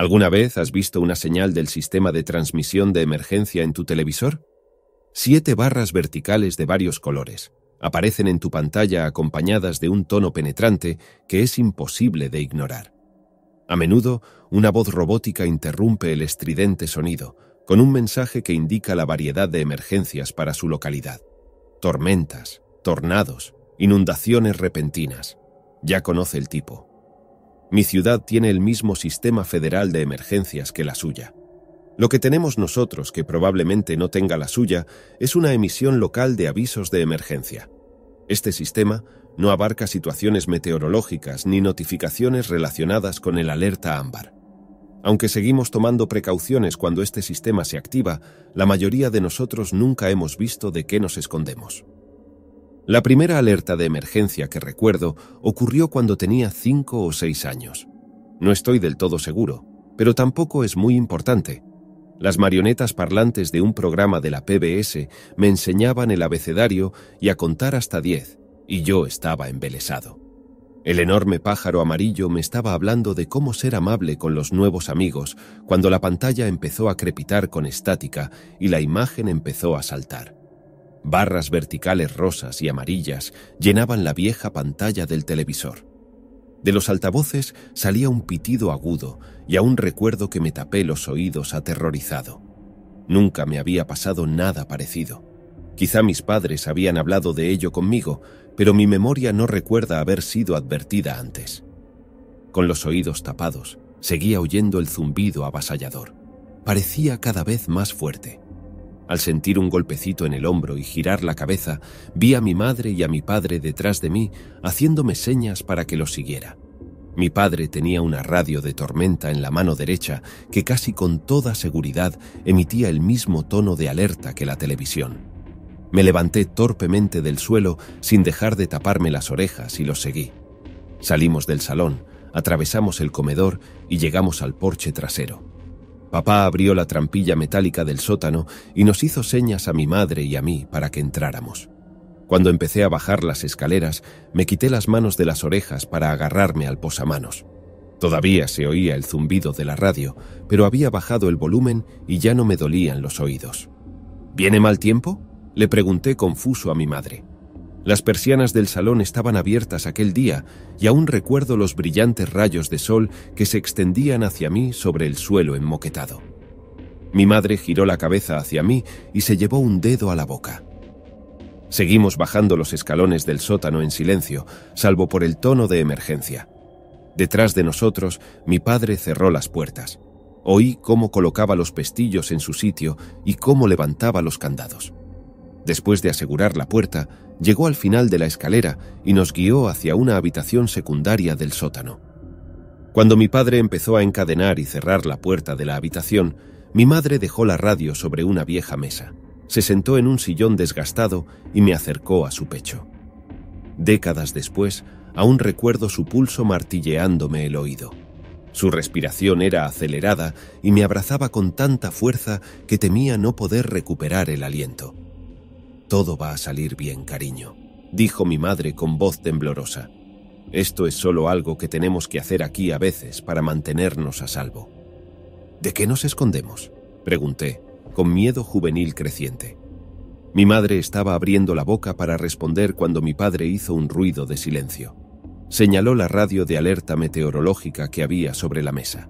¿Alguna vez has visto una señal del sistema de transmisión de emergencia en tu televisor? Siete barras verticales de varios colores aparecen en tu pantalla acompañadas de un tono penetrante que es imposible de ignorar. A menudo, una voz robótica interrumpe el estridente sonido, con un mensaje que indica la variedad de emergencias para su localidad. Tormentas, tornados, inundaciones repentinas. Ya conoce el tipo. Mi ciudad tiene el mismo sistema federal de emergencias que la suya. Lo que tenemos nosotros, que probablemente no tenga la suya, es una emisión local de avisos de emergencia. Este sistema no abarca situaciones meteorológicas ni notificaciones relacionadas con el alerta ámbar. Aunque seguimos tomando precauciones cuando este sistema se activa, la mayoría de nosotros nunca hemos visto de qué nos escondemos. La primera alerta de emergencia que recuerdo ocurrió cuando tenía cinco o seis años. No estoy del todo seguro, pero tampoco es muy importante. Las marionetas parlantes de un programa de la PBS me enseñaban el abecedario y a contar hasta diez, y yo estaba embelesado. El enorme pájaro amarillo me estaba hablando de cómo ser amable con los nuevos amigos cuando la pantalla empezó a crepitar con estática y la imagen empezó a saltar. Barras verticales rosas y amarillas llenaban la vieja pantalla del televisor. De los altavoces salía un pitido agudo y aún recuerdo que me tapé los oídos aterrorizado. Nunca me había pasado nada parecido. Quizá mis padres habían hablado de ello conmigo, pero mi memoria no recuerda haber sido advertida antes. Con los oídos tapados, seguía oyendo el zumbido avasallador. Parecía cada vez más fuerte. Al sentir un golpecito en el hombro y girar la cabeza, vi a mi madre y a mi padre detrás de mí haciéndome señas para que lo siguiera. Mi padre tenía una radio de tormenta en la mano derecha que casi con toda seguridad emitía el mismo tono de alerta que la televisión. Me levanté torpemente del suelo sin dejar de taparme las orejas y los seguí. Salimos del salón, atravesamos el comedor y llegamos al porche trasero. Papá abrió la trampilla metálica del sótano y nos hizo señas a mi madre y a mí para que entráramos. Cuando empecé a bajar las escaleras, me quité las manos de las orejas para agarrarme al posamanos. Todavía se oía el zumbido de la radio, pero había bajado el volumen y ya no me dolían los oídos. ¿Viene mal tiempo? Le pregunté confuso a mi madre. Las persianas del salón estaban abiertas aquel día y aún recuerdo los brillantes rayos de sol que se extendían hacia mí sobre el suelo enmoquetado. Mi madre giró la cabeza hacia mí y se llevó un dedo a la boca. Seguimos bajando los escalones del sótano en silencio, salvo por el tono de emergencia. Detrás de nosotros, mi padre cerró las puertas. Oí cómo colocaba los pestillos en su sitio y cómo levantaba los candados. Después de asegurar la puerta, llegó al final de la escalera y nos guió hacia una habitación secundaria del sótano. Cuando mi padre empezó a encadenar y cerrar la puerta de la habitación, mi madre dejó la radio sobre una vieja mesa, se sentó en un sillón desgastado y me acercó a su pecho. Décadas después, aún recuerdo su pulso martilleándome el oído. Su respiración era acelerada y me abrazaba con tanta fuerza que temía no poder recuperar el aliento. Todo va a salir bien, cariño, dijo mi madre con voz temblorosa. Esto es solo algo que tenemos que hacer aquí a veces para mantenernos a salvo. ¿De qué nos escondemos? pregunté, con miedo juvenil creciente. Mi madre estaba abriendo la boca para responder cuando mi padre hizo un ruido de silencio. Señaló la radio de alerta meteorológica que había sobre la mesa.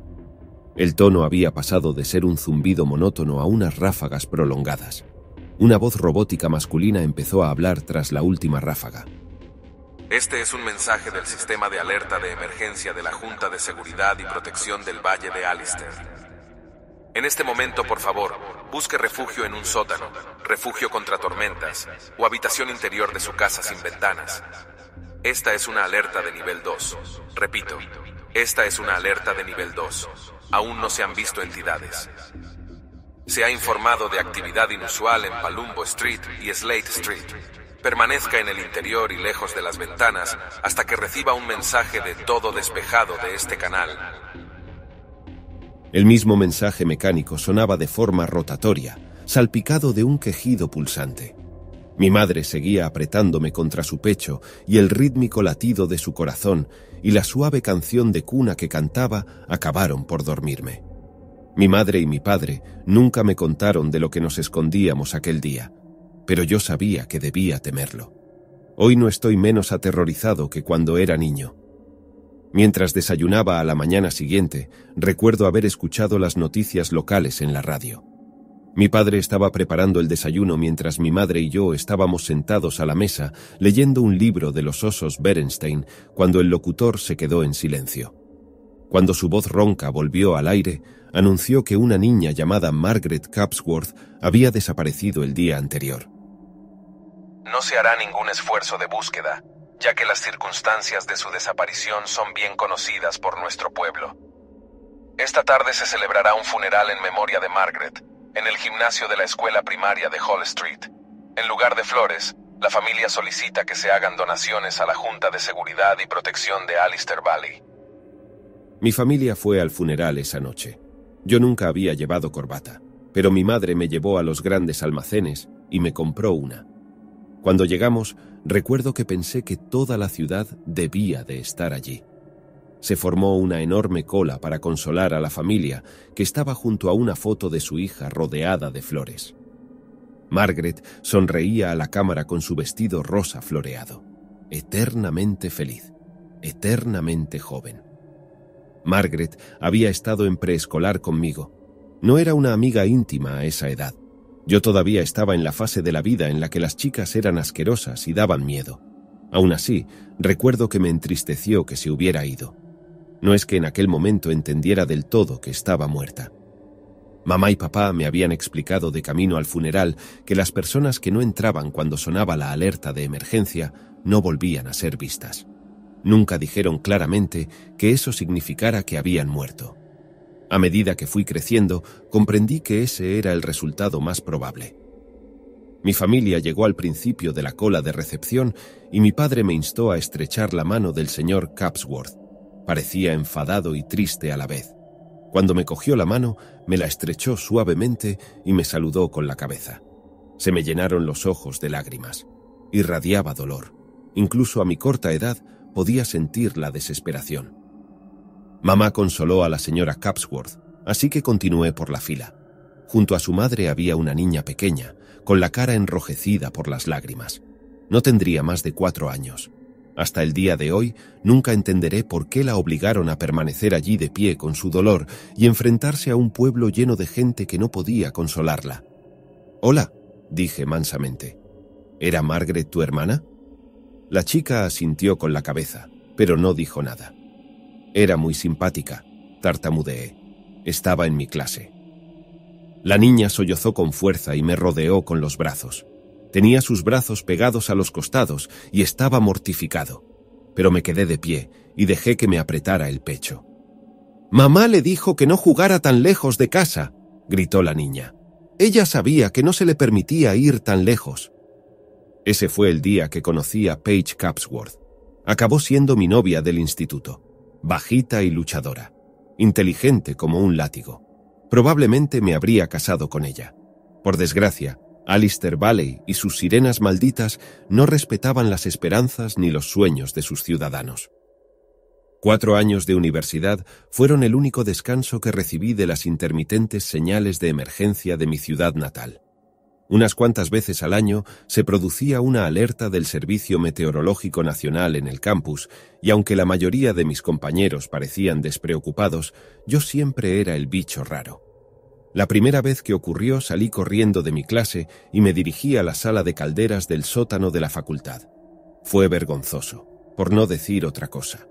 El tono había pasado de ser un zumbido monótono a unas ráfagas prolongadas. Una voz robótica masculina empezó a hablar tras la última ráfaga. Este es un mensaje del sistema de alerta de emergencia de la Junta de Seguridad y Protección del Valle de Alistair. En este momento, por favor, busque refugio en un sótano, refugio contra tormentas o habitación interior de su casa sin ventanas. Esta es una alerta de nivel 2. Repito, esta es una alerta de nivel 2. Aún no se han visto entidades. Se ha informado de actividad inusual en Palumbo Street y Slate Street. Permanezca en el interior y lejos de las ventanas hasta que reciba un mensaje de todo despejado de este canal. El mismo mensaje mecánico sonaba de forma rotatoria, salpicado de un quejido pulsante. Mi madre seguía apretándome contra su pecho y el rítmico latido de su corazón y la suave canción de cuna que cantaba acabaron por dormirme. Mi madre y mi padre nunca me contaron de lo que nos escondíamos aquel día, pero yo sabía que debía temerlo. Hoy no estoy menos aterrorizado que cuando era niño. Mientras desayunaba a la mañana siguiente, recuerdo haber escuchado las noticias locales en la radio. Mi padre estaba preparando el desayuno mientras mi madre y yo estábamos sentados a la mesa leyendo un libro de los osos Berenstein cuando el locutor se quedó en silencio. Cuando su voz ronca volvió al aire, anunció que una niña llamada Margaret Capsworth había desaparecido el día anterior. No se hará ningún esfuerzo de búsqueda, ya que las circunstancias de su desaparición son bien conocidas por nuestro pueblo. Esta tarde se celebrará un funeral en memoria de Margaret, en el gimnasio de la escuela primaria de Hall Street. En lugar de flores, la familia solicita que se hagan donaciones a la Junta de Seguridad y Protección de Alistair Valley. Mi familia fue al funeral esa noche. Yo nunca había llevado corbata, pero mi madre me llevó a los grandes almacenes y me compró una. Cuando llegamos, recuerdo que pensé que toda la ciudad debía de estar allí. Se formó una enorme cola para consolar a la familia que estaba junto a una foto de su hija rodeada de flores. Margaret sonreía a la cámara con su vestido rosa floreado, eternamente feliz, eternamente joven. Margaret había estado en preescolar conmigo. No era una amiga íntima a esa edad. Yo todavía estaba en la fase de la vida en la que las chicas eran asquerosas y daban miedo. Aún así, recuerdo que me entristeció que se hubiera ido. No es que en aquel momento entendiera del todo que estaba muerta. Mamá y papá me habían explicado de camino al funeral que las personas que no entraban cuando sonaba la alerta de emergencia no volvían a ser vistas. Nunca dijeron claramente que eso significara que habían muerto. A medida que fui creciendo, comprendí que ese era el resultado más probable. Mi familia llegó al principio de la cola de recepción y mi padre me instó a estrechar la mano del señor Capsworth. Parecía enfadado y triste a la vez. Cuando me cogió la mano, me la estrechó suavemente y me saludó con la cabeza. Se me llenaron los ojos de lágrimas. Irradiaba dolor. Incluso a mi corta edad podía sentir la desesperación. Mamá consoló a la señora Capsworth, así que continué por la fila. Junto a su madre había una niña pequeña, con la cara enrojecida por las lágrimas. No tendría más de cuatro años. Hasta el día de hoy nunca entenderé por qué la obligaron a permanecer allí de pie con su dolor y enfrentarse a un pueblo lleno de gente que no podía consolarla. Hola, dije mansamente. ¿Era Margaret tu hermana? La chica asintió con la cabeza, pero no dijo nada. Era muy simpática, tartamudeé. Estaba en mi clase. La niña sollozó con fuerza y me rodeó con los brazos. Tenía sus brazos pegados a los costados y estaba mortificado, pero me quedé de pie y dejé que me apretara el pecho. Mamá le dijo que no jugara tan lejos de casa, gritó la niña. Ella sabía que no se le permitía ir tan lejos. Ese fue el día que conocí a Paige Capsworth. Acabó siendo mi novia del instituto, bajita y luchadora, inteligente como un látigo. Probablemente me habría casado con ella. Por desgracia, Alistair Valley y sus sirenas malditas no respetaban las esperanzas ni los sueños de sus ciudadanos. Cuatro años de universidad fueron el único descanso que recibí de las intermitentes señales de emergencia de mi ciudad natal. Unas cuantas veces al año se producía una alerta del Servicio Meteorológico Nacional en el campus, y aunque la mayoría de mis compañeros parecían despreocupados, yo siempre era el bicho raro. La primera vez que ocurrió salí corriendo de mi clase y me dirigí a la sala de calderas del sótano de la facultad. Fue vergonzoso, por no decir otra cosa.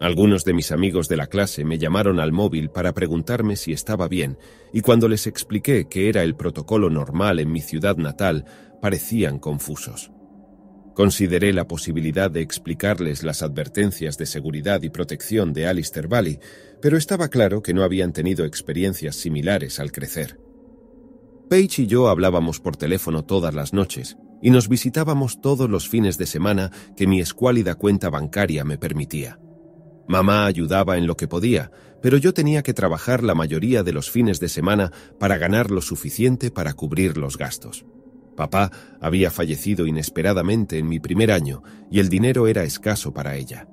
Algunos de mis amigos de la clase me llamaron al móvil para preguntarme si estaba bien, y cuando les expliqué que era el protocolo normal en mi ciudad natal, parecían confusos. Consideré la posibilidad de explicarles las advertencias de seguridad y protección de Alistair Valley, pero estaba claro que no habían tenido experiencias similares al crecer. Paige y yo hablábamos por teléfono todas las noches, y nos visitábamos todos los fines de semana que mi escuálida cuenta bancaria me permitía. Mamá ayudaba en lo que podía, pero yo tenía que trabajar la mayoría de los fines de semana para ganar lo suficiente para cubrir los gastos. Papá había fallecido inesperadamente en mi primer año y el dinero era escaso para ella.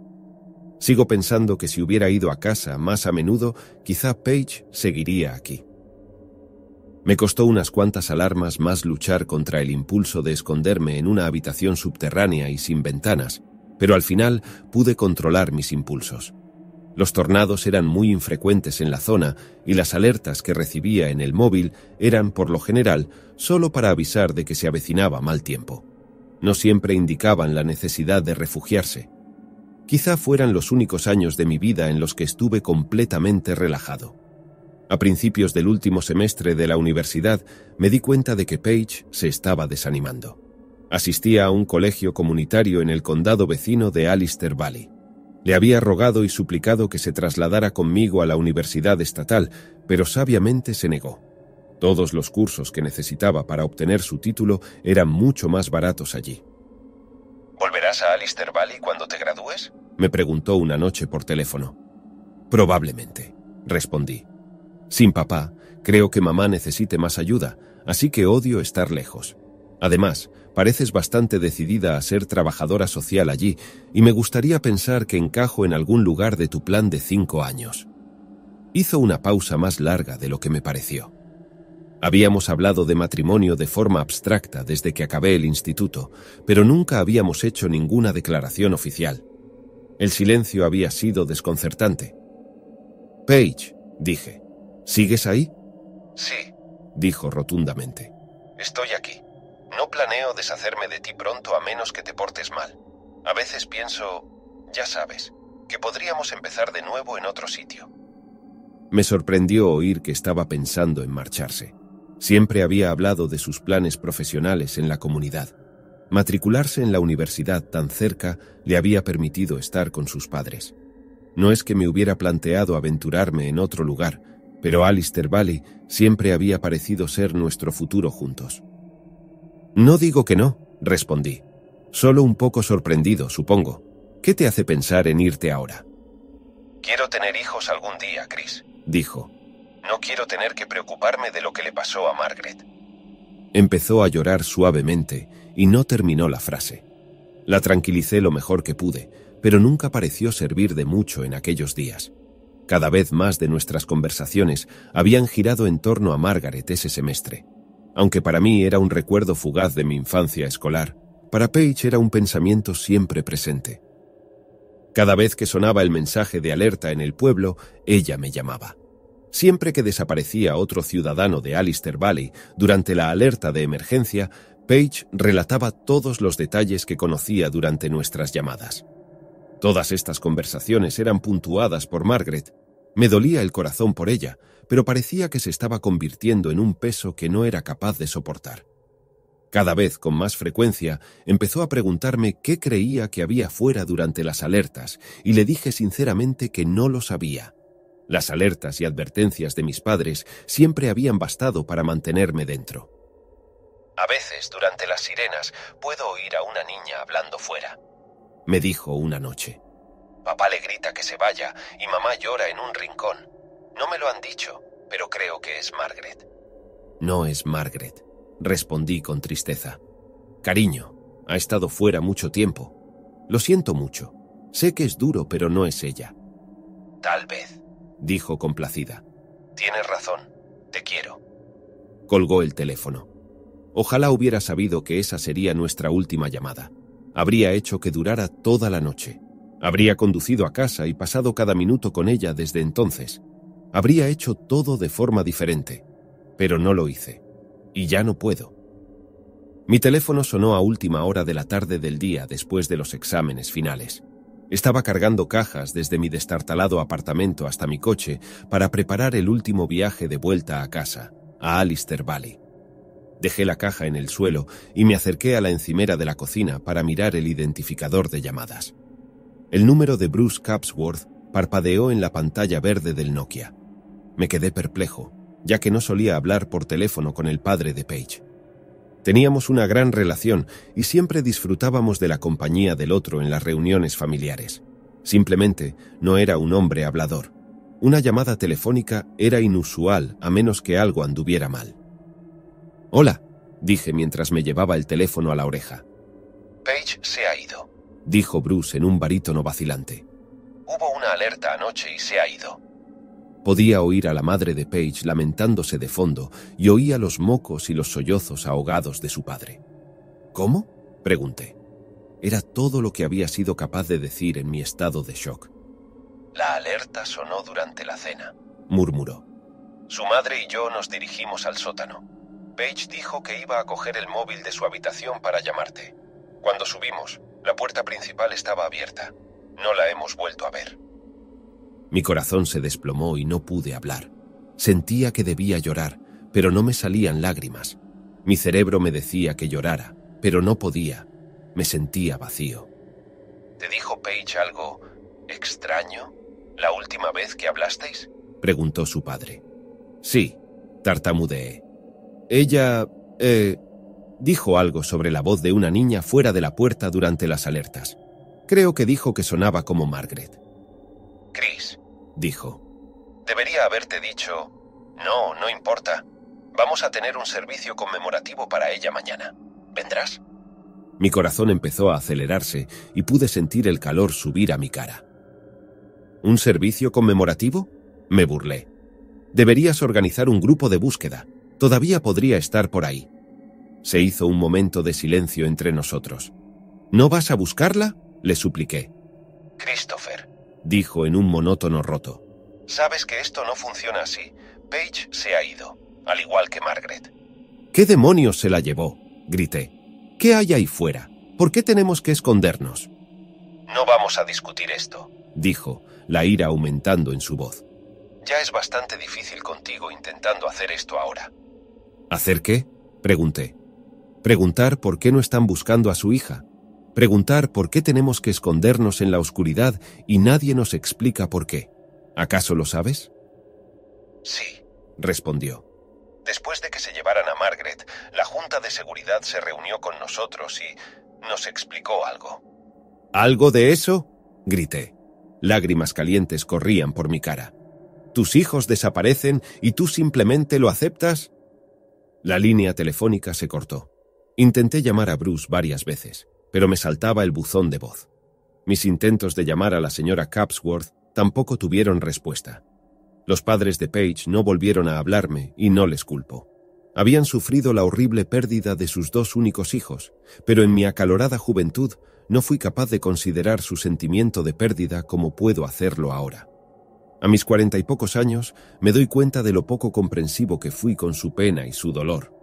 Sigo pensando que si hubiera ido a casa más a menudo, quizá Paige seguiría aquí. Me costó unas cuantas alarmas más luchar contra el impulso de esconderme en una habitación subterránea y sin ventanas, pero al final pude controlar mis impulsos. Los tornados eran muy infrecuentes en la zona y las alertas que recibía en el móvil eran por lo general solo para avisar de que se avecinaba mal tiempo. No siempre indicaban la necesidad de refugiarse. Quizá fueran los únicos años de mi vida en los que estuve completamente relajado. A principios del último semestre de la universidad me di cuenta de que Paige se estaba desanimando. Asistía a un colegio comunitario en el condado vecino de Alistair Valley. Le había rogado y suplicado que se trasladara conmigo a la universidad estatal, pero sabiamente se negó. Todos los cursos que necesitaba para obtener su título eran mucho más baratos allí. ¿Volverás a Alistair Valley cuando te gradúes? me preguntó una noche por teléfono. Probablemente, respondí. Sin papá, creo que mamá necesite más ayuda, así que odio estar lejos. Además, Pareces bastante decidida a ser trabajadora social allí y me gustaría pensar que encajo en algún lugar de tu plan de cinco años. Hizo una pausa más larga de lo que me pareció. Habíamos hablado de matrimonio de forma abstracta desde que acabé el instituto, pero nunca habíamos hecho ninguna declaración oficial. El silencio había sido desconcertante. Paige, dije, ¿sigues ahí? Sí, dijo rotundamente. Estoy aquí. No planeo deshacerme de ti pronto a menos que te portes mal. A veces pienso, ya sabes, que podríamos empezar de nuevo en otro sitio. Me sorprendió oír que estaba pensando en marcharse. Siempre había hablado de sus planes profesionales en la comunidad. Matricularse en la universidad tan cerca le había permitido estar con sus padres. No es que me hubiera planteado aventurarme en otro lugar, pero Alistair Valley siempre había parecido ser nuestro futuro juntos. No digo que no, respondí. Solo un poco sorprendido, supongo. ¿Qué te hace pensar en irte ahora? Quiero tener hijos algún día, Chris, dijo. No quiero tener que preocuparme de lo que le pasó a Margaret. Empezó a llorar suavemente y no terminó la frase. La tranquilicé lo mejor que pude, pero nunca pareció servir de mucho en aquellos días. Cada vez más de nuestras conversaciones habían girado en torno a Margaret ese semestre. Aunque para mí era un recuerdo fugaz de mi infancia escolar, para Page era un pensamiento siempre presente. Cada vez que sonaba el mensaje de alerta en el pueblo, ella me llamaba. Siempre que desaparecía otro ciudadano de Alistair Valley durante la alerta de emergencia, Paige relataba todos los detalles que conocía durante nuestras llamadas. Todas estas conversaciones eran puntuadas por Margaret, me dolía el corazón por ella, pero parecía que se estaba convirtiendo en un peso que no era capaz de soportar. Cada vez con más frecuencia empezó a preguntarme qué creía que había fuera durante las alertas y le dije sinceramente que no lo sabía. Las alertas y advertencias de mis padres siempre habían bastado para mantenerme dentro. A veces durante las sirenas puedo oír a una niña hablando fuera, me dijo una noche. Papá le grita que se vaya y mamá llora en un rincón. No me lo han dicho, pero creo que es Margaret. No es Margaret, respondí con tristeza. Cariño, ha estado fuera mucho tiempo. Lo siento mucho. Sé que es duro, pero no es ella. Tal vez, dijo complacida. Tienes razón, te quiero. Colgó el teléfono. Ojalá hubiera sabido que esa sería nuestra última llamada. Habría hecho que durara toda la noche. Habría conducido a casa y pasado cada minuto con ella desde entonces. Habría hecho todo de forma diferente, pero no lo hice. Y ya no puedo. Mi teléfono sonó a última hora de la tarde del día después de los exámenes finales. Estaba cargando cajas desde mi destartalado apartamento hasta mi coche para preparar el último viaje de vuelta a casa, a Alister Valley. Dejé la caja en el suelo y me acerqué a la encimera de la cocina para mirar el identificador de llamadas. El número de Bruce Capsworth parpadeó en la pantalla verde del Nokia. Me quedé perplejo, ya que no solía hablar por teléfono con el padre de Paige. Teníamos una gran relación y siempre disfrutábamos de la compañía del otro en las reuniones familiares. Simplemente no era un hombre hablador. Una llamada telefónica era inusual a menos que algo anduviera mal. Hola, dije mientras me llevaba el teléfono a la oreja. «Paige se ha ido dijo Bruce en un barítono vacilante. Hubo una alerta anoche y se ha ido. Podía oír a la madre de Page lamentándose de fondo y oía los mocos y los sollozos ahogados de su padre. ¿Cómo? pregunté. Era todo lo que había sido capaz de decir en mi estado de shock. La alerta sonó durante la cena, murmuró. Su madre y yo nos dirigimos al sótano. Page dijo que iba a coger el móvil de su habitación para llamarte. Cuando subimos, la puerta principal estaba abierta. No la hemos vuelto a ver. Mi corazón se desplomó y no pude hablar. Sentía que debía llorar, pero no me salían lágrimas. Mi cerebro me decía que llorara, pero no podía. Me sentía vacío. ¿Te dijo Paige algo extraño la última vez que hablasteis? Preguntó su padre. Sí, tartamudeé. Ella... Eh, Dijo algo sobre la voz de una niña fuera de la puerta durante las alertas. Creo que dijo que sonaba como Margaret. Chris, dijo. Debería haberte dicho... No, no importa. Vamos a tener un servicio conmemorativo para ella mañana. ¿Vendrás? Mi corazón empezó a acelerarse y pude sentir el calor subir a mi cara. ¿Un servicio conmemorativo? Me burlé. Deberías organizar un grupo de búsqueda. Todavía podría estar por ahí. Se hizo un momento de silencio entre nosotros. ¿No vas a buscarla? le supliqué. Christopher, dijo en un monótono roto. Sabes que esto no funciona así. Paige se ha ido, al igual que Margaret. ¿Qué demonios se la llevó? grité. ¿Qué hay ahí fuera? ¿Por qué tenemos que escondernos? No vamos a discutir esto, dijo, la ira aumentando en su voz. Ya es bastante difícil contigo intentando hacer esto ahora. ¿Hacer qué? pregunté preguntar por qué no están buscando a su hija, preguntar por qué tenemos que escondernos en la oscuridad y nadie nos explica por qué. ¿Acaso lo sabes? Sí, respondió. Después de que se llevaran a Margaret, la Junta de Seguridad se reunió con nosotros y nos explicó algo. ¿Algo de eso? grité. Lágrimas calientes corrían por mi cara. ¿Tus hijos desaparecen y tú simplemente lo aceptas? La línea telefónica se cortó. Intenté llamar a Bruce varias veces, pero me saltaba el buzón de voz. Mis intentos de llamar a la señora Capsworth tampoco tuvieron respuesta. Los padres de Page no volvieron a hablarme y no les culpo. Habían sufrido la horrible pérdida de sus dos únicos hijos, pero en mi acalorada juventud no fui capaz de considerar su sentimiento de pérdida como puedo hacerlo ahora. A mis cuarenta y pocos años me doy cuenta de lo poco comprensivo que fui con su pena y su dolor.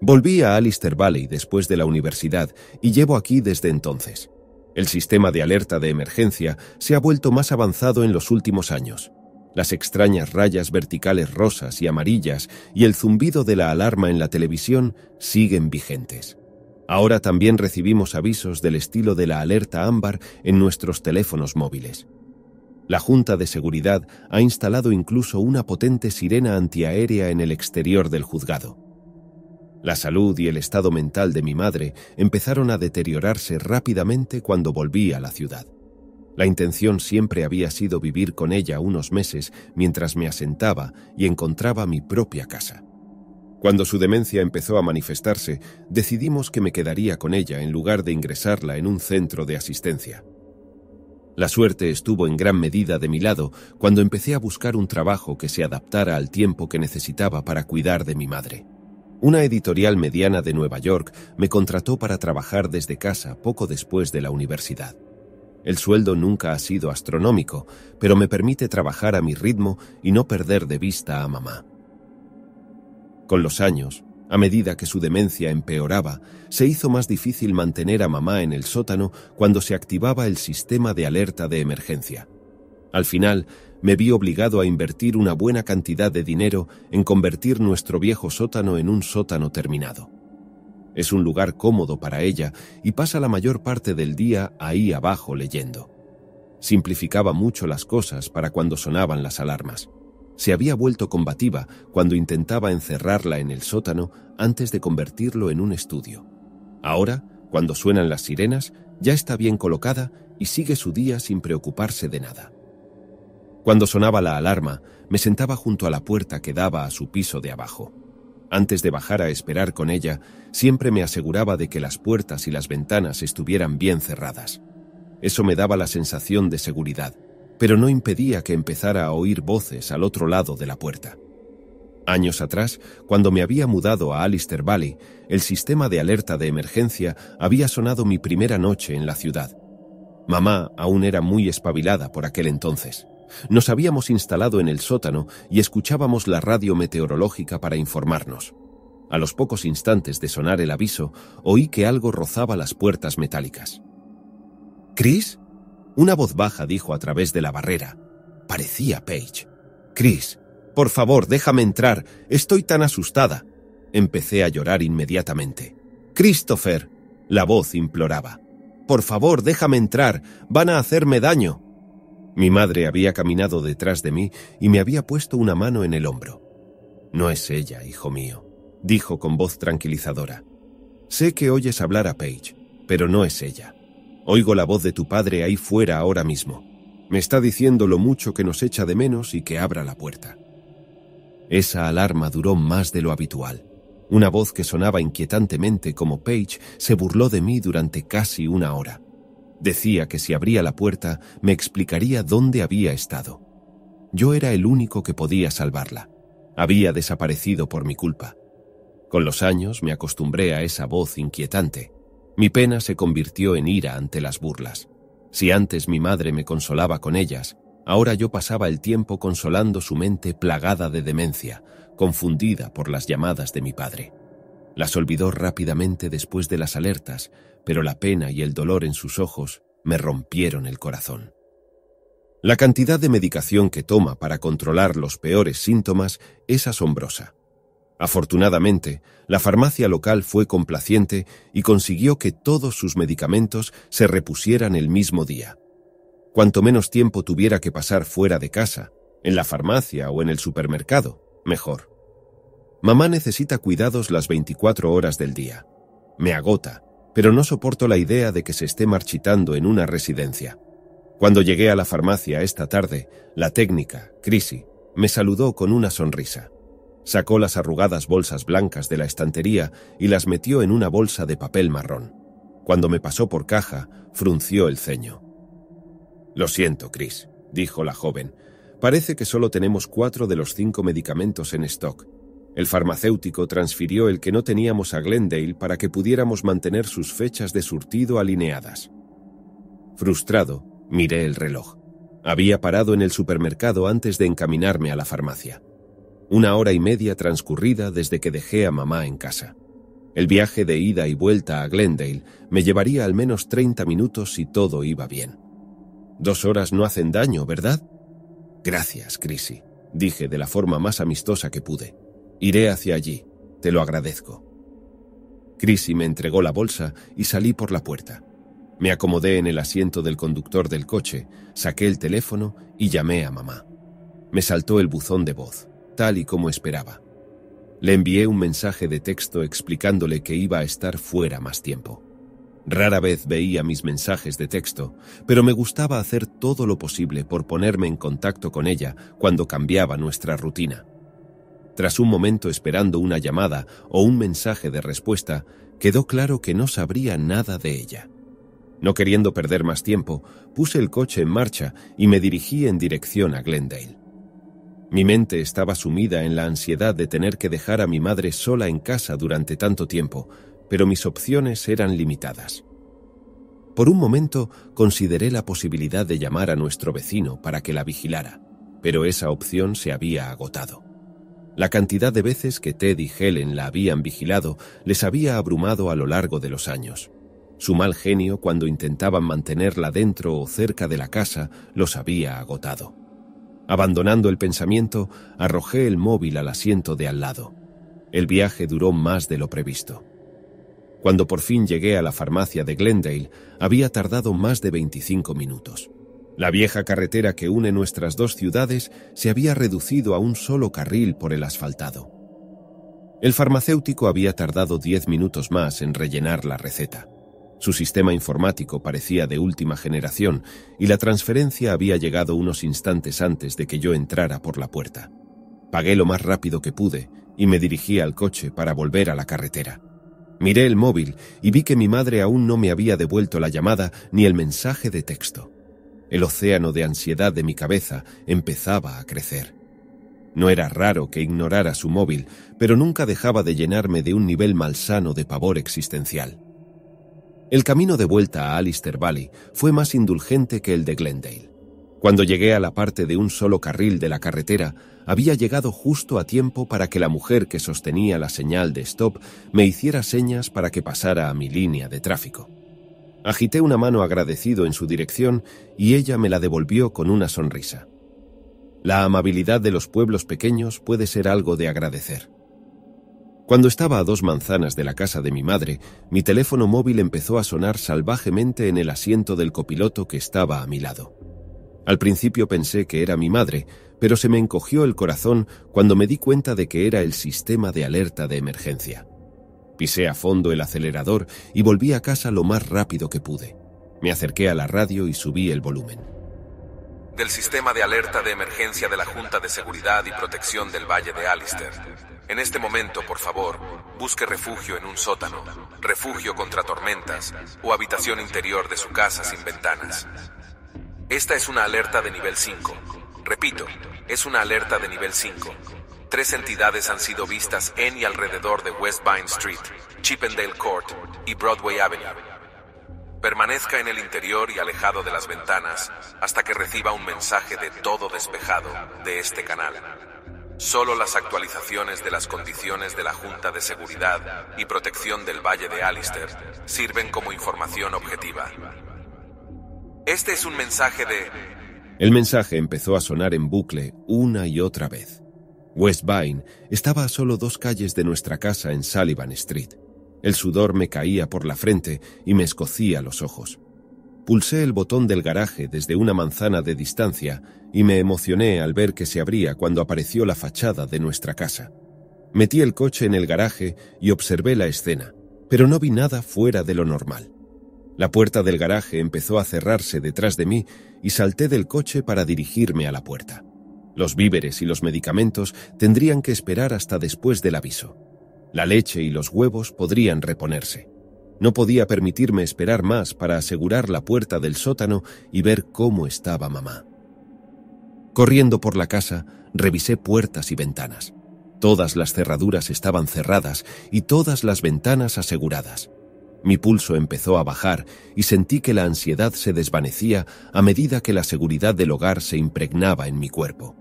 Volví a Alistair Valley después de la universidad y llevo aquí desde entonces. El sistema de alerta de emergencia se ha vuelto más avanzado en los últimos años. Las extrañas rayas verticales rosas y amarillas y el zumbido de la alarma en la televisión siguen vigentes. Ahora también recibimos avisos del estilo de la alerta ámbar en nuestros teléfonos móviles. La Junta de Seguridad ha instalado incluso una potente sirena antiaérea en el exterior del juzgado. La salud y el estado mental de mi madre empezaron a deteriorarse rápidamente cuando volví a la ciudad. La intención siempre había sido vivir con ella unos meses mientras me asentaba y encontraba mi propia casa. Cuando su demencia empezó a manifestarse, decidimos que me quedaría con ella en lugar de ingresarla en un centro de asistencia. La suerte estuvo en gran medida de mi lado cuando empecé a buscar un trabajo que se adaptara al tiempo que necesitaba para cuidar de mi madre. Una editorial mediana de Nueva York me contrató para trabajar desde casa poco después de la universidad. El sueldo nunca ha sido astronómico, pero me permite trabajar a mi ritmo y no perder de vista a mamá. Con los años, a medida que su demencia empeoraba, se hizo más difícil mantener a mamá en el sótano cuando se activaba el sistema de alerta de emergencia. Al final, me vi obligado a invertir una buena cantidad de dinero en convertir nuestro viejo sótano en un sótano terminado. Es un lugar cómodo para ella y pasa la mayor parte del día ahí abajo leyendo. Simplificaba mucho las cosas para cuando sonaban las alarmas. Se había vuelto combativa cuando intentaba encerrarla en el sótano antes de convertirlo en un estudio. Ahora, cuando suenan las sirenas, ya está bien colocada y sigue su día sin preocuparse de nada. Cuando sonaba la alarma, me sentaba junto a la puerta que daba a su piso de abajo. Antes de bajar a esperar con ella, siempre me aseguraba de que las puertas y las ventanas estuvieran bien cerradas. Eso me daba la sensación de seguridad, pero no impedía que empezara a oír voces al otro lado de la puerta. Años atrás, cuando me había mudado a Alister Valley, el sistema de alerta de emergencia había sonado mi primera noche en la ciudad. Mamá aún era muy espabilada por aquel entonces. Nos habíamos instalado en el sótano y escuchábamos la radio meteorológica para informarnos. A los pocos instantes de sonar el aviso, oí que algo rozaba las puertas metálicas. ¿Chris? Una voz baja dijo a través de la barrera. Parecía Paige. Chris, por favor, déjame entrar. Estoy tan asustada. Empecé a llorar inmediatamente. Christopher, la voz imploraba. Por favor, déjame entrar. Van a hacerme daño. Mi madre había caminado detrás de mí y me había puesto una mano en el hombro. No es ella, hijo mío, dijo con voz tranquilizadora. Sé que oyes hablar a Paige, pero no es ella. Oigo la voz de tu padre ahí fuera ahora mismo. Me está diciendo lo mucho que nos echa de menos y que abra la puerta. Esa alarma duró más de lo habitual. Una voz que sonaba inquietantemente como Page se burló de mí durante casi una hora, Decía que si abría la puerta me explicaría dónde había estado. Yo era el único que podía salvarla. Había desaparecido por mi culpa. Con los años me acostumbré a esa voz inquietante. Mi pena se convirtió en ira ante las burlas. Si antes mi madre me consolaba con ellas, ahora yo pasaba el tiempo consolando su mente plagada de demencia, confundida por las llamadas de mi padre. Las olvidó rápidamente después de las alertas, pero la pena y el dolor en sus ojos me rompieron el corazón. La cantidad de medicación que toma para controlar los peores síntomas es asombrosa. Afortunadamente, la farmacia local fue complaciente y consiguió que todos sus medicamentos se repusieran el mismo día. Cuanto menos tiempo tuviera que pasar fuera de casa, en la farmacia o en el supermercado, mejor. Mamá necesita cuidados las 24 horas del día. Me agota pero no soporto la idea de que se esté marchitando en una residencia. Cuando llegué a la farmacia esta tarde, la técnica, Crisi, me saludó con una sonrisa. Sacó las arrugadas bolsas blancas de la estantería y las metió en una bolsa de papel marrón. Cuando me pasó por caja, frunció el ceño. Lo siento, Chris, dijo la joven. Parece que solo tenemos cuatro de los cinco medicamentos en stock el farmacéutico transfirió el que no teníamos a Glendale para que pudiéramos mantener sus fechas de surtido alineadas. Frustrado, miré el reloj. Había parado en el supermercado antes de encaminarme a la farmacia. Una hora y media transcurrida desde que dejé a mamá en casa. El viaje de ida y vuelta a Glendale me llevaría al menos 30 minutos si todo iba bien. Dos horas no hacen daño, ¿verdad? Gracias, Chrissy, dije de la forma más amistosa que pude. Iré hacia allí, te lo agradezco. Chrissy me entregó la bolsa y salí por la puerta. Me acomodé en el asiento del conductor del coche, saqué el teléfono y llamé a mamá. Me saltó el buzón de voz, tal y como esperaba. Le envié un mensaje de texto explicándole que iba a estar fuera más tiempo. Rara vez veía mis mensajes de texto, pero me gustaba hacer todo lo posible por ponerme en contacto con ella cuando cambiaba nuestra rutina. Tras un momento esperando una llamada o un mensaje de respuesta, quedó claro que no sabría nada de ella. No queriendo perder más tiempo, puse el coche en marcha y me dirigí en dirección a Glendale. Mi mente estaba sumida en la ansiedad de tener que dejar a mi madre sola en casa durante tanto tiempo, pero mis opciones eran limitadas. Por un momento consideré la posibilidad de llamar a nuestro vecino para que la vigilara, pero esa opción se había agotado. La cantidad de veces que Ted y Helen la habían vigilado les había abrumado a lo largo de los años. Su mal genio cuando intentaban mantenerla dentro o cerca de la casa los había agotado. Abandonando el pensamiento, arrojé el móvil al asiento de al lado. El viaje duró más de lo previsto. Cuando por fin llegué a la farmacia de Glendale, había tardado más de 25 minutos. La vieja carretera que une nuestras dos ciudades se había reducido a un solo carril por el asfaltado. El farmacéutico había tardado diez minutos más en rellenar la receta. Su sistema informático parecía de última generación y la transferencia había llegado unos instantes antes de que yo entrara por la puerta. Pagué lo más rápido que pude y me dirigí al coche para volver a la carretera. Miré el móvil y vi que mi madre aún no me había devuelto la llamada ni el mensaje de texto. El océano de ansiedad de mi cabeza empezaba a crecer. No era raro que ignorara su móvil, pero nunca dejaba de llenarme de un nivel malsano de pavor existencial. El camino de vuelta a Alister Valley fue más indulgente que el de Glendale. Cuando llegué a la parte de un solo carril de la carretera, había llegado justo a tiempo para que la mujer que sostenía la señal de stop me hiciera señas para que pasara a mi línea de tráfico. Agité una mano agradecido en su dirección y ella me la devolvió con una sonrisa. La amabilidad de los pueblos pequeños puede ser algo de agradecer. Cuando estaba a dos manzanas de la casa de mi madre, mi teléfono móvil empezó a sonar salvajemente en el asiento del copiloto que estaba a mi lado. Al principio pensé que era mi madre, pero se me encogió el corazón cuando me di cuenta de que era el sistema de alerta de emergencia. Pisé a fondo el acelerador y volví a casa lo más rápido que pude. Me acerqué a la radio y subí el volumen. Del sistema de alerta de emergencia de la Junta de Seguridad y Protección del Valle de Alistair. En este momento, por favor, busque refugio en un sótano, refugio contra tormentas o habitación interior de su casa sin ventanas. Esta es una alerta de nivel 5. Repito, es una alerta de nivel 5 tres entidades han sido vistas en y alrededor de West Vine Street, Chippendale Court y Broadway Avenue. Permanezca en el interior y alejado de las ventanas hasta que reciba un mensaje de todo despejado de este canal. Solo las actualizaciones de las condiciones de la Junta de Seguridad y Protección del Valle de Alistair sirven como información objetiva. Este es un mensaje de... El mensaje empezó a sonar en bucle una y otra vez. West Vine estaba a solo dos calles de nuestra casa en Sullivan Street. El sudor me caía por la frente y me escocía los ojos. Pulsé el botón del garaje desde una manzana de distancia y me emocioné al ver que se abría cuando apareció la fachada de nuestra casa. Metí el coche en el garaje y observé la escena, pero no vi nada fuera de lo normal. La puerta del garaje empezó a cerrarse detrás de mí y salté del coche para dirigirme a la puerta. Los víveres y los medicamentos tendrían que esperar hasta después del aviso. La leche y los huevos podrían reponerse. No podía permitirme esperar más para asegurar la puerta del sótano y ver cómo estaba mamá. Corriendo por la casa, revisé puertas y ventanas. Todas las cerraduras estaban cerradas y todas las ventanas aseguradas. Mi pulso empezó a bajar y sentí que la ansiedad se desvanecía a medida que la seguridad del hogar se impregnaba en mi cuerpo.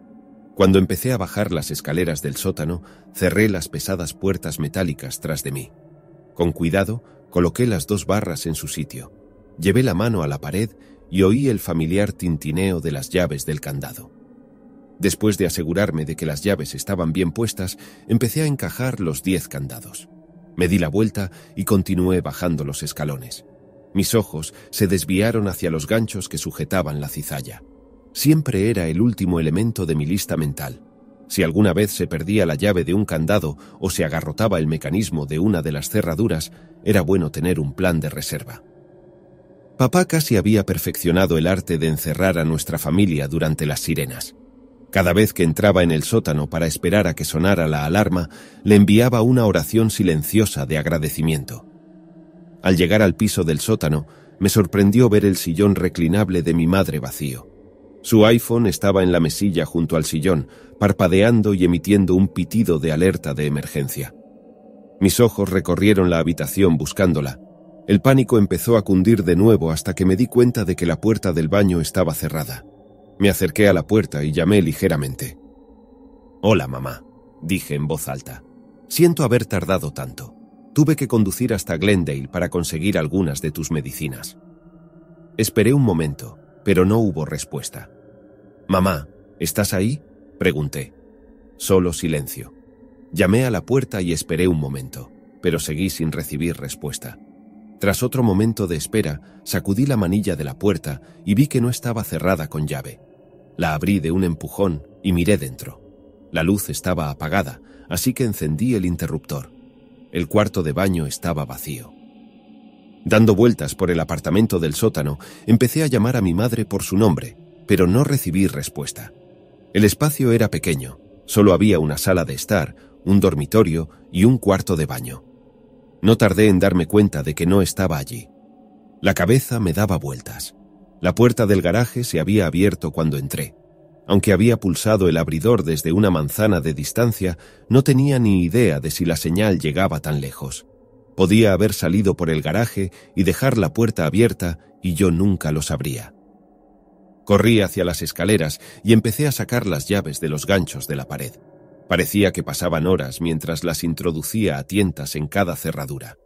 Cuando empecé a bajar las escaleras del sótano, cerré las pesadas puertas metálicas tras de mí. Con cuidado, coloqué las dos barras en su sitio. Llevé la mano a la pared y oí el familiar tintineo de las llaves del candado. Después de asegurarme de que las llaves estaban bien puestas, empecé a encajar los diez candados. Me di la vuelta y continué bajando los escalones. Mis ojos se desviaron hacia los ganchos que sujetaban la cizalla siempre era el último elemento de mi lista mental. Si alguna vez se perdía la llave de un candado o se agarrotaba el mecanismo de una de las cerraduras, era bueno tener un plan de reserva. Papá casi había perfeccionado el arte de encerrar a nuestra familia durante las sirenas. Cada vez que entraba en el sótano para esperar a que sonara la alarma, le enviaba una oración silenciosa de agradecimiento. Al llegar al piso del sótano, me sorprendió ver el sillón reclinable de mi madre vacío. Su iPhone estaba en la mesilla junto al sillón, parpadeando y emitiendo un pitido de alerta de emergencia. Mis ojos recorrieron la habitación buscándola. El pánico empezó a cundir de nuevo hasta que me di cuenta de que la puerta del baño estaba cerrada. Me acerqué a la puerta y llamé ligeramente. Hola, mamá, dije en voz alta. Siento haber tardado tanto. Tuve que conducir hasta Glendale para conseguir algunas de tus medicinas. Esperé un momento, pero no hubo respuesta. Mamá, ¿estás ahí? pregunté. Solo silencio. Llamé a la puerta y esperé un momento, pero seguí sin recibir respuesta. Tras otro momento de espera, sacudí la manilla de la puerta y vi que no estaba cerrada con llave. La abrí de un empujón y miré dentro. La luz estaba apagada, así que encendí el interruptor. El cuarto de baño estaba vacío. Dando vueltas por el apartamento del sótano, empecé a llamar a mi madre por su nombre, pero no recibí respuesta. El espacio era pequeño, solo había una sala de estar, un dormitorio y un cuarto de baño. No tardé en darme cuenta de que no estaba allí. La cabeza me daba vueltas. La puerta del garaje se había abierto cuando entré. Aunque había pulsado el abridor desde una manzana de distancia, no tenía ni idea de si la señal llegaba tan lejos. Podía haber salido por el garaje y dejar la puerta abierta y yo nunca lo sabría. Corrí hacia las escaleras y empecé a sacar las llaves de los ganchos de la pared. Parecía que pasaban horas mientras las introducía a tientas en cada cerradura.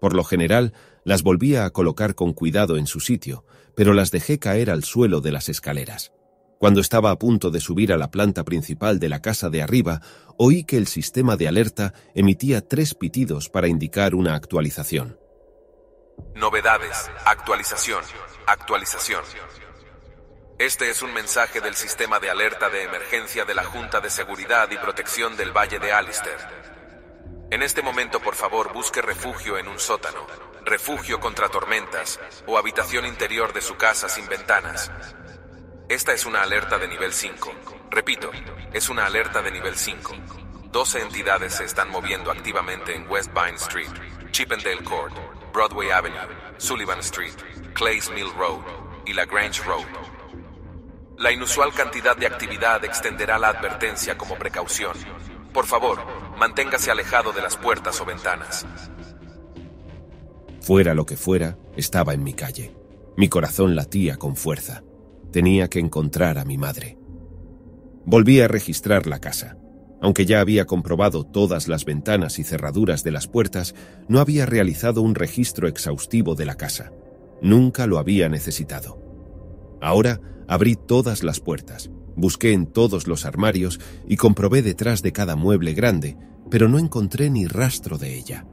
Por lo general, las volvía a colocar con cuidado en su sitio, pero las dejé caer al suelo de las escaleras. Cuando estaba a punto de subir a la planta principal de la casa de arriba, oí que el sistema de alerta emitía tres pitidos para indicar una actualización. Novedades, actualización, actualización. Este es un mensaje del sistema de alerta de emergencia de la Junta de Seguridad y Protección del Valle de Alistair. En este momento, por favor, busque refugio en un sótano, refugio contra tormentas o habitación interior de su casa sin ventanas. Esta es una alerta de nivel 5. Repito, es una alerta de nivel 5. 12 entidades se están moviendo activamente en West Vine Street, Chippendale Court, Broadway Avenue, Sullivan Street, Clays Mill Road y La Grange Road. La inusual cantidad de actividad extenderá la advertencia como precaución. Por favor, manténgase alejado de las puertas o ventanas. Fuera lo que fuera, estaba en mi calle. Mi corazón latía con fuerza. Tenía que encontrar a mi madre. Volví a registrar la casa. Aunque ya había comprobado todas las ventanas y cerraduras de las puertas, no había realizado un registro exhaustivo de la casa. Nunca lo había necesitado. Ahora Abrí todas las puertas, busqué en todos los armarios y comprobé detrás de cada mueble grande, pero no encontré ni rastro de ella.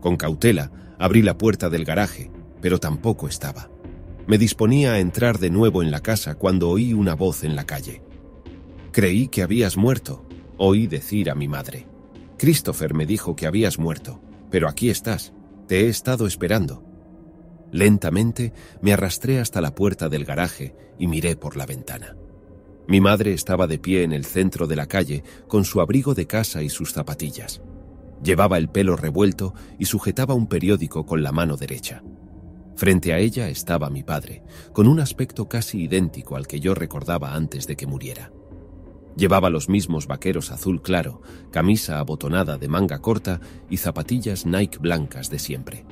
Con cautela, abrí la puerta del garaje, pero tampoco estaba. Me disponía a entrar de nuevo en la casa cuando oí una voz en la calle. Creí que habías muerto, oí decir a mi madre. Christopher me dijo que habías muerto, pero aquí estás, te he estado esperando. Lentamente me arrastré hasta la puerta del garaje y miré por la ventana. Mi madre estaba de pie en el centro de la calle con su abrigo de casa y sus zapatillas. Llevaba el pelo revuelto y sujetaba un periódico con la mano derecha. Frente a ella estaba mi padre, con un aspecto casi idéntico al que yo recordaba antes de que muriera. Llevaba los mismos vaqueros azul claro, camisa abotonada de manga corta y zapatillas Nike blancas de siempre.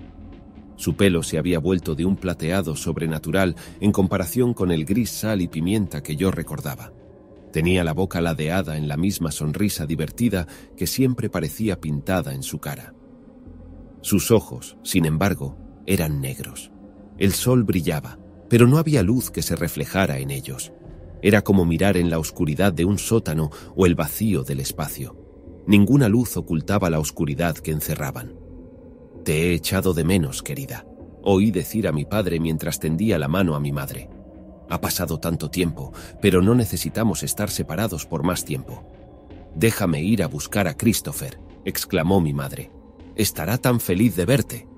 Su pelo se había vuelto de un plateado sobrenatural en comparación con el gris sal y pimienta que yo recordaba. Tenía la boca ladeada en la misma sonrisa divertida que siempre parecía pintada en su cara. Sus ojos, sin embargo, eran negros. El sol brillaba, pero no había luz que se reflejara en ellos. Era como mirar en la oscuridad de un sótano o el vacío del espacio. Ninguna luz ocultaba la oscuridad que encerraban. Te he echado de menos, querida. Oí decir a mi padre mientras tendía la mano a mi madre. Ha pasado tanto tiempo, pero no necesitamos estar separados por más tiempo. Déjame ir a buscar a Christopher, exclamó mi madre. Estará tan feliz de verte.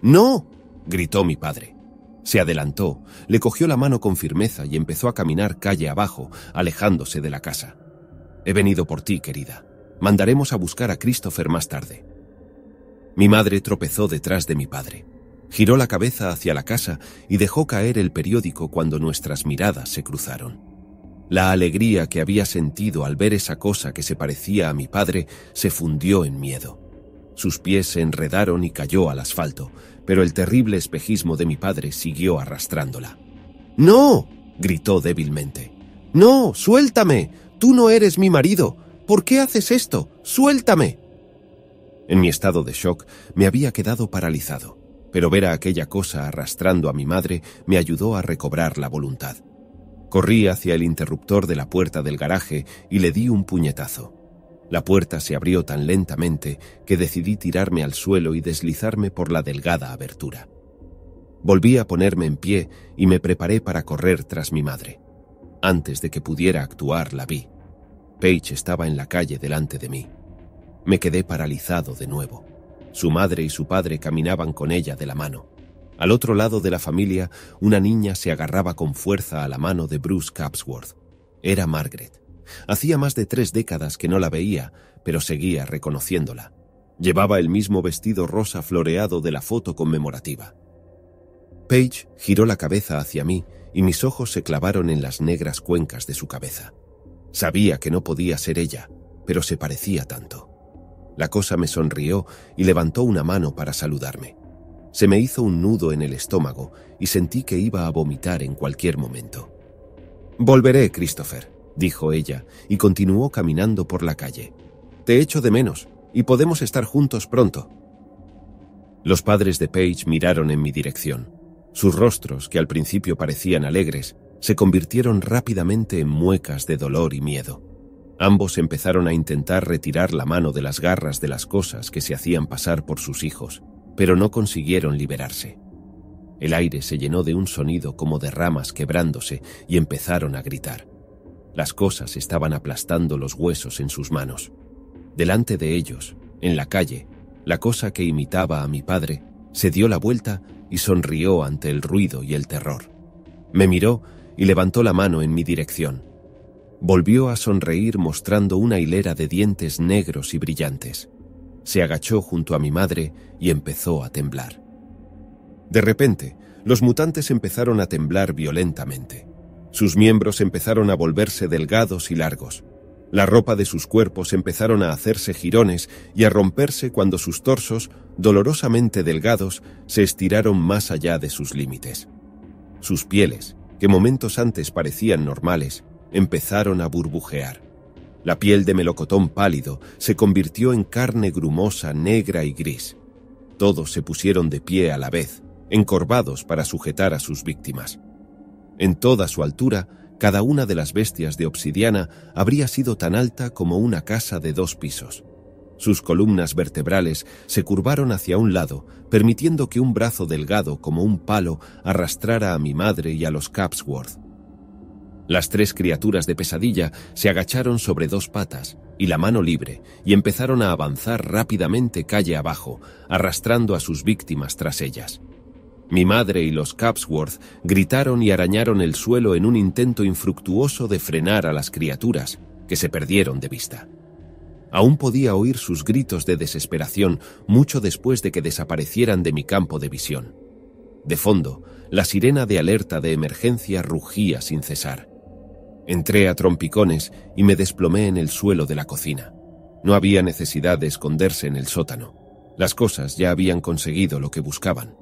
¡No! gritó mi padre. Se adelantó, le cogió la mano con firmeza y empezó a caminar calle abajo, alejándose de la casa. He venido por ti, querida. Mandaremos a buscar a Christopher más tarde. Mi madre tropezó detrás de mi padre. Giró la cabeza hacia la casa y dejó caer el periódico cuando nuestras miradas se cruzaron. La alegría que había sentido al ver esa cosa que se parecía a mi padre se fundió en miedo. Sus pies se enredaron y cayó al asfalto, pero el terrible espejismo de mi padre siguió arrastrándola. ¡No! gritó débilmente. ¡No! ¡Suéltame! ¡Tú no eres mi marido! ¿Por qué haces esto? ¡Suéltame! En mi estado de shock me había quedado paralizado, pero ver a aquella cosa arrastrando a mi madre me ayudó a recobrar la voluntad. Corrí hacia el interruptor de la puerta del garaje y le di un puñetazo. La puerta se abrió tan lentamente que decidí tirarme al suelo y deslizarme por la delgada abertura. Volví a ponerme en pie y me preparé para correr tras mi madre. Antes de que pudiera actuar la vi. Paige estaba en la calle delante de mí. Me quedé paralizado de nuevo. Su madre y su padre caminaban con ella de la mano. Al otro lado de la familia, una niña se agarraba con fuerza a la mano de Bruce Capsworth. Era Margaret. Hacía más de tres décadas que no la veía, pero seguía reconociéndola. Llevaba el mismo vestido rosa floreado de la foto conmemorativa. Paige giró la cabeza hacia mí y mis ojos se clavaron en las negras cuencas de su cabeza. Sabía que no podía ser ella, pero se parecía tanto. La cosa me sonrió y levantó una mano para saludarme. Se me hizo un nudo en el estómago y sentí que iba a vomitar en cualquier momento. Volveré, Christopher, dijo ella, y continuó caminando por la calle. Te echo de menos, y podemos estar juntos pronto. Los padres de Paige miraron en mi dirección. Sus rostros, que al principio parecían alegres, se convirtieron rápidamente en muecas de dolor y miedo. Ambos empezaron a intentar retirar la mano de las garras de las cosas que se hacían pasar por sus hijos, pero no consiguieron liberarse. El aire se llenó de un sonido como de ramas quebrándose y empezaron a gritar. Las cosas estaban aplastando los huesos en sus manos. Delante de ellos, en la calle, la cosa que imitaba a mi padre se dio la vuelta y sonrió ante el ruido y el terror. Me miró y levantó la mano en mi dirección. Volvió a sonreír mostrando una hilera de dientes negros y brillantes. Se agachó junto a mi madre y empezó a temblar. De repente, los mutantes empezaron a temblar violentamente. Sus miembros empezaron a volverse delgados y largos. La ropa de sus cuerpos empezaron a hacerse jirones y a romperse cuando sus torsos, dolorosamente delgados, se estiraron más allá de sus límites. Sus pieles, que momentos antes parecían normales, empezaron a burbujear. La piel de melocotón pálido se convirtió en carne grumosa, negra y gris. Todos se pusieron de pie a la vez, encorvados para sujetar a sus víctimas. En toda su altura, cada una de las bestias de obsidiana habría sido tan alta como una casa de dos pisos. Sus columnas vertebrales se curvaron hacia un lado, permitiendo que un brazo delgado como un palo arrastrara a mi madre y a los Capsworth. Las tres criaturas de pesadilla se agacharon sobre dos patas y la mano libre y empezaron a avanzar rápidamente calle abajo, arrastrando a sus víctimas tras ellas. Mi madre y los Capsworth gritaron y arañaron el suelo en un intento infructuoso de frenar a las criaturas, que se perdieron de vista. Aún podía oír sus gritos de desesperación mucho después de que desaparecieran de mi campo de visión. De fondo, la sirena de alerta de emergencia rugía sin cesar. Entré a trompicones y me desplomé en el suelo de la cocina. No había necesidad de esconderse en el sótano. Las cosas ya habían conseguido lo que buscaban.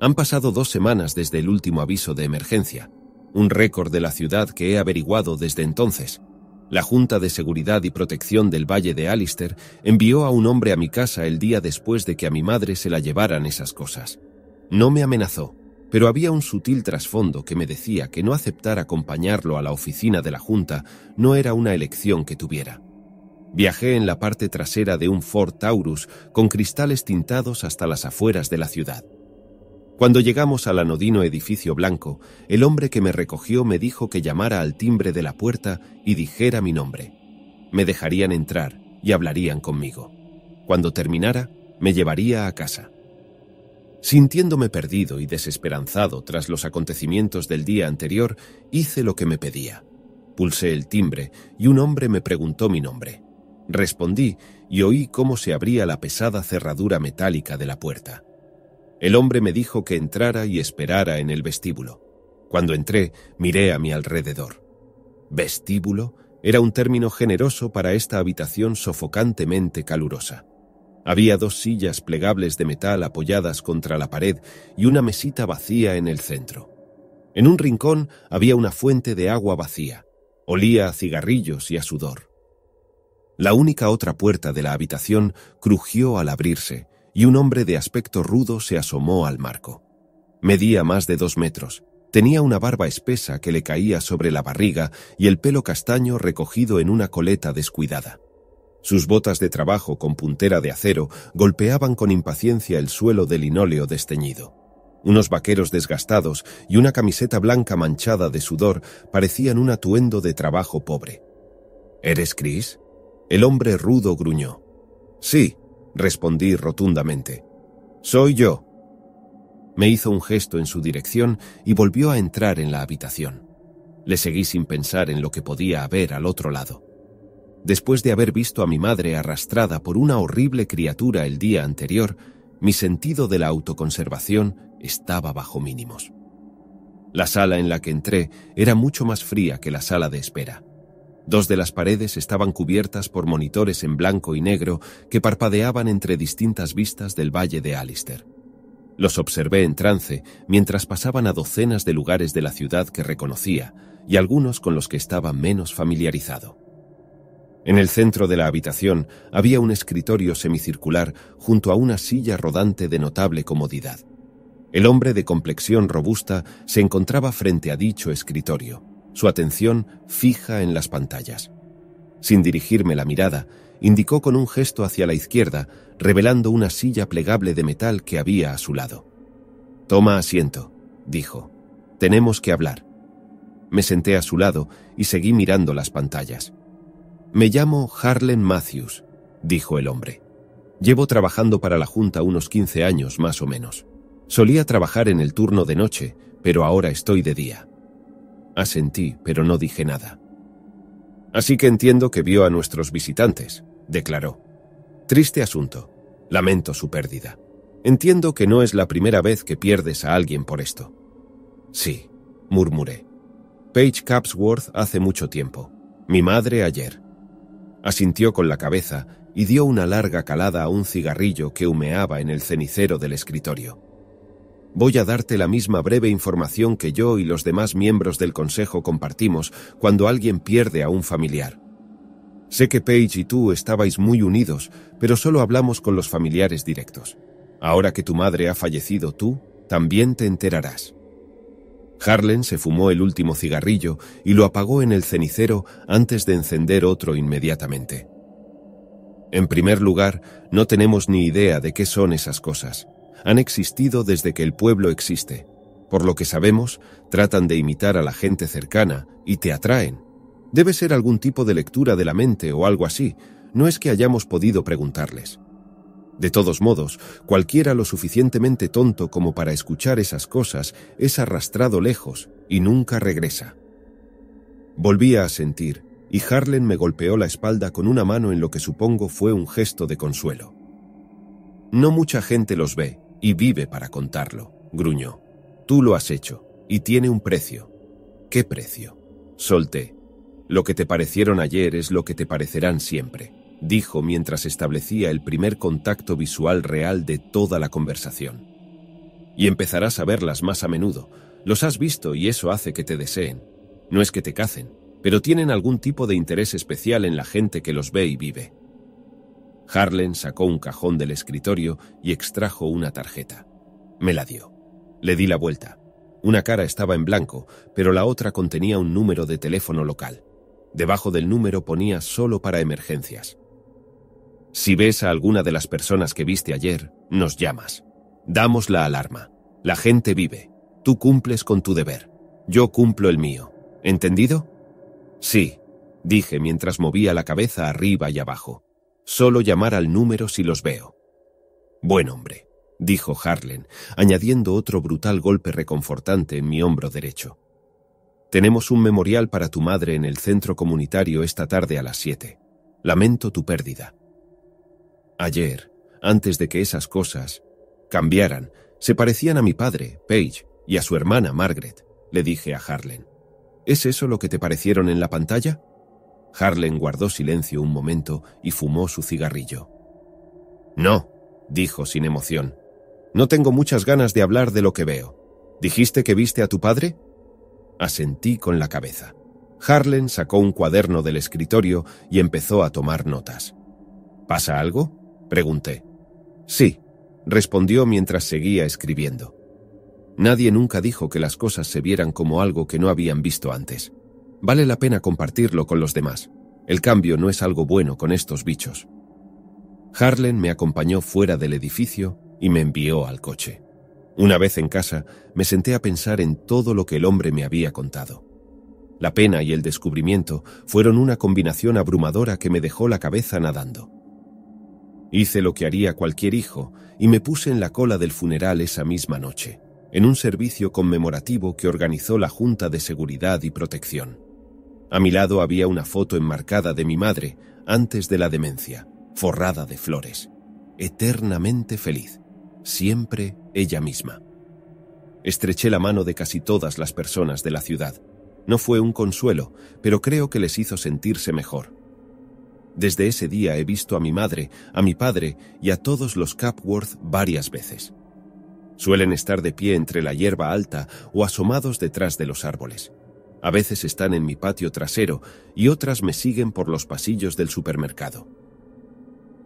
Han pasado dos semanas desde el último aviso de emergencia, un récord de la ciudad que he averiguado desde entonces. La Junta de Seguridad y Protección del Valle de Alister envió a un hombre a mi casa el día después de que a mi madre se la llevaran esas cosas. No me amenazó, pero había un sutil trasfondo que me decía que no aceptar acompañarlo a la oficina de la Junta no era una elección que tuviera. Viajé en la parte trasera de un Ford Taurus con cristales tintados hasta las afueras de la ciudad. Cuando llegamos al anodino edificio blanco, el hombre que me recogió me dijo que llamara al timbre de la puerta y dijera mi nombre. Me dejarían entrar y hablarían conmigo. Cuando terminara, me llevaría a casa. Sintiéndome perdido y desesperanzado tras los acontecimientos del día anterior, hice lo que me pedía. Pulsé el timbre y un hombre me preguntó mi nombre. Respondí y oí cómo se abría la pesada cerradura metálica de la puerta. El hombre me dijo que entrara y esperara en el vestíbulo. Cuando entré, miré a mi alrededor. Vestíbulo era un término generoso para esta habitación sofocantemente calurosa. Había dos sillas plegables de metal apoyadas contra la pared y una mesita vacía en el centro. En un rincón había una fuente de agua vacía. Olía a cigarrillos y a sudor. La única otra puerta de la habitación crujió al abrirse y un hombre de aspecto rudo se asomó al marco. Medía más de dos metros. Tenía una barba espesa que le caía sobre la barriga y el pelo castaño recogido en una coleta descuidada. Sus botas de trabajo con puntera de acero golpeaban con impaciencia el suelo de linóleo desteñido. Unos vaqueros desgastados y una camiseta blanca manchada de sudor parecían un atuendo de trabajo pobre. ¿Eres Chris? El hombre rudo gruñó. Sí, respondí rotundamente. Soy yo. Me hizo un gesto en su dirección y volvió a entrar en la habitación. Le seguí sin pensar en lo que podía haber al otro lado. Después de haber visto a mi madre arrastrada por una horrible criatura el día anterior, mi sentido de la autoconservación estaba bajo mínimos. La sala en la que entré era mucho más fría que la sala de espera. Dos de las paredes estaban cubiertas por monitores en blanco y negro que parpadeaban entre distintas vistas del valle de Alister. Los observé en trance mientras pasaban a docenas de lugares de la ciudad que reconocía y algunos con los que estaba menos familiarizado. En el centro de la habitación había un escritorio semicircular junto a una silla rodante de notable comodidad. El hombre de complexión robusta se encontraba frente a dicho escritorio, su atención fija en las pantallas. Sin dirigirme la mirada, indicó con un gesto hacia la izquierda, revelando una silla plegable de metal que había a su lado. Toma asiento, dijo. Tenemos que hablar. Me senté a su lado y seguí mirando las pantallas. Me llamo Harlan Matthews, dijo el hombre. Llevo trabajando para la Junta unos 15 años más o menos. Solía trabajar en el turno de noche, pero ahora estoy de día. Asentí, pero no dije nada. Así que entiendo que vio a nuestros visitantes, declaró. Triste asunto. Lamento su pérdida. Entiendo que no es la primera vez que pierdes a alguien por esto. Sí, murmuré. Paige Capsworth hace mucho tiempo. Mi madre ayer. Asintió con la cabeza y dio una larga calada a un cigarrillo que humeaba en el cenicero del escritorio. Voy a darte la misma breve información que yo y los demás miembros del Consejo compartimos cuando alguien pierde a un familiar. Sé que Paige y tú estabais muy unidos, pero solo hablamos con los familiares directos. Ahora que tu madre ha fallecido tú, también te enterarás. Harlan se fumó el último cigarrillo y lo apagó en el cenicero antes de encender otro inmediatamente. En primer lugar, no tenemos ni idea de qué son esas cosas. Han existido desde que el pueblo existe. Por lo que sabemos, tratan de imitar a la gente cercana y te atraen. Debe ser algún tipo de lectura de la mente o algo así, no es que hayamos podido preguntarles. De todos modos, cualquiera lo suficientemente tonto como para escuchar esas cosas es arrastrado lejos y nunca regresa. Volvía a sentir, y Harlan me golpeó la espalda con una mano en lo que supongo fue un gesto de consuelo. No mucha gente los ve y vive para contarlo, gruñó. Tú lo has hecho, y tiene un precio. ¿Qué precio? Solté. Lo que te parecieron ayer es lo que te parecerán siempre dijo mientras establecía el primer contacto visual real de toda la conversación. Y empezarás a verlas más a menudo. Los has visto y eso hace que te deseen. No es que te cacen, pero tienen algún tipo de interés especial en la gente que los ve y vive. Harlan sacó un cajón del escritorio y extrajo una tarjeta. Me la dio. Le di la vuelta. Una cara estaba en blanco, pero la otra contenía un número de teléfono local. Debajo del número ponía solo para emergencias. Si ves a alguna de las personas que viste ayer, nos llamas. Damos la alarma. La gente vive. Tú cumples con tu deber. Yo cumplo el mío. ¿Entendido? Sí, dije mientras movía la cabeza arriba y abajo. Solo llamar al número si los veo. Buen hombre, dijo Harlan, añadiendo otro brutal golpe reconfortante en mi hombro derecho. Tenemos un memorial para tu madre en el centro comunitario esta tarde a las siete. Lamento tu pérdida. Ayer, antes de que esas cosas cambiaran, se parecían a mi padre, Paige, y a su hermana, Margaret, le dije a Harlan. ¿Es eso lo que te parecieron en la pantalla? Harlan guardó silencio un momento y fumó su cigarrillo. No, dijo sin emoción. No tengo muchas ganas de hablar de lo que veo. ¿Dijiste que viste a tu padre? Asentí con la cabeza. Harlan sacó un cuaderno del escritorio y empezó a tomar notas. ¿Pasa algo? Pregunté. Sí, respondió mientras seguía escribiendo. Nadie nunca dijo que las cosas se vieran como algo que no habían visto antes. Vale la pena compartirlo con los demás. El cambio no es algo bueno con estos bichos. Harlan me acompañó fuera del edificio y me envió al coche. Una vez en casa, me senté a pensar en todo lo que el hombre me había contado. La pena y el descubrimiento fueron una combinación abrumadora que me dejó la cabeza nadando. Hice lo que haría cualquier hijo y me puse en la cola del funeral esa misma noche, en un servicio conmemorativo que organizó la Junta de Seguridad y Protección. A mi lado había una foto enmarcada de mi madre antes de la demencia, forrada de flores, eternamente feliz, siempre ella misma. Estreché la mano de casi todas las personas de la ciudad. No fue un consuelo, pero creo que les hizo sentirse mejor desde ese día he visto a mi madre, a mi padre y a todos los Capworth varias veces. Suelen estar de pie entre la hierba alta o asomados detrás de los árboles. A veces están en mi patio trasero y otras me siguen por los pasillos del supermercado.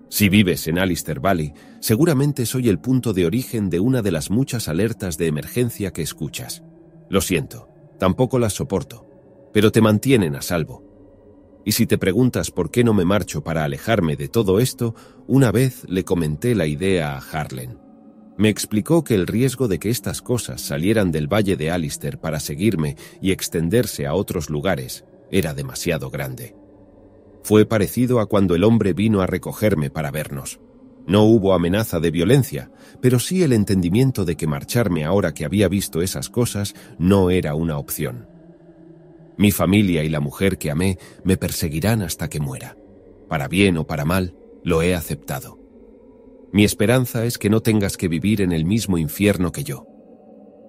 Si vives en Alistair Valley, seguramente soy el punto de origen de una de las muchas alertas de emergencia que escuchas. Lo siento, tampoco las soporto, pero te mantienen a salvo y si te preguntas por qué no me marcho para alejarme de todo esto, una vez le comenté la idea a Harlan. Me explicó que el riesgo de que estas cosas salieran del Valle de Alistair para seguirme y extenderse a otros lugares era demasiado grande. Fue parecido a cuando el hombre vino a recogerme para vernos. No hubo amenaza de violencia, pero sí el entendimiento de que marcharme ahora que había visto esas cosas no era una opción. Mi familia y la mujer que amé me perseguirán hasta que muera. Para bien o para mal, lo he aceptado. Mi esperanza es que no tengas que vivir en el mismo infierno que yo.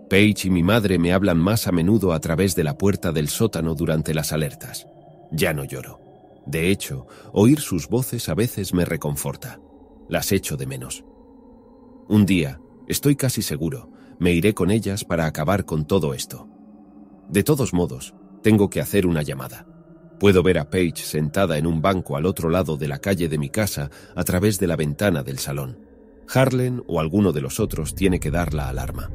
Paige y mi madre me hablan más a menudo a través de la puerta del sótano durante las alertas. Ya no lloro. De hecho, oír sus voces a veces me reconforta. Las echo de menos. Un día, estoy casi seguro, me iré con ellas para acabar con todo esto. De todos modos, tengo que hacer una llamada. Puedo ver a Paige sentada en un banco al otro lado de la calle de mi casa a través de la ventana del salón. Harlen o alguno de los otros tiene que dar la alarma.